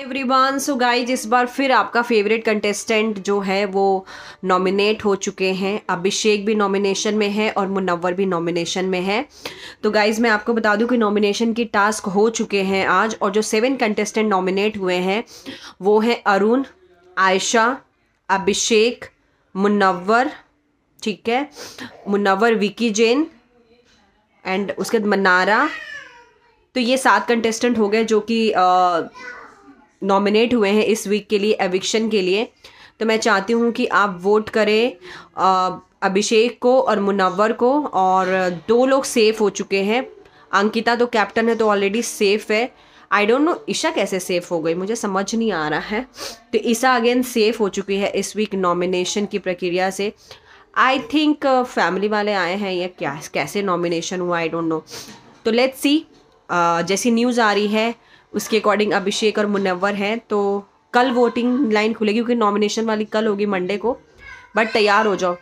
everyone so guys इस बार फिर आपका फेवरेट कंटेस्टेंट जो है वो नॉमिनेट हो चुके हैं अभिषेक भी नॉमिनेशन में है और मुनवर भी नॉमिनेशन में है तो गाइज मैं आपको बता दूं कि नॉमिनेशन की टास्क हो चुके हैं आज और जो सेवन कंटेस्टेंट नॉमिनेट हुए हैं वो हैं अरुण आयशा अभिषेक मुनवर ठीक है मुनवर विकी जैन एंड उसके बाद मनारा तो ये सात कंटेस्टेंट हो गए जो कि नॉमिनेट हुए हैं इस वीक के लिए एविक्शन के लिए तो मैं चाहती हूँ कि आप वोट करें अभिषेक को और मुनवर को और दो लोग सेफ हो चुके हैं अंकिता तो कैप्टन है तो ऑलरेडी सेफ है आई डोंट नो ईशा कैसे सेफ हो गई मुझे समझ नहीं आ रहा है तो ईशा अगेन सेफ हो चुकी है इस वीक नॉमिनेशन की प्रक्रिया से आई थिंक फैमिली वाले आए हैं या क्या कैसे नॉमिनेशन हुआ आई डोंट नो तो लेट्स सी जैसी न्यूज़ आ रही है उसके अकॉर्डिंग अभिषेक और मुनव्वर हैं तो कल वोटिंग लाइन खुलेगी क्योंकि नॉमिनेशन वाली कल होगी मंडे को बट तैयार हो जाओ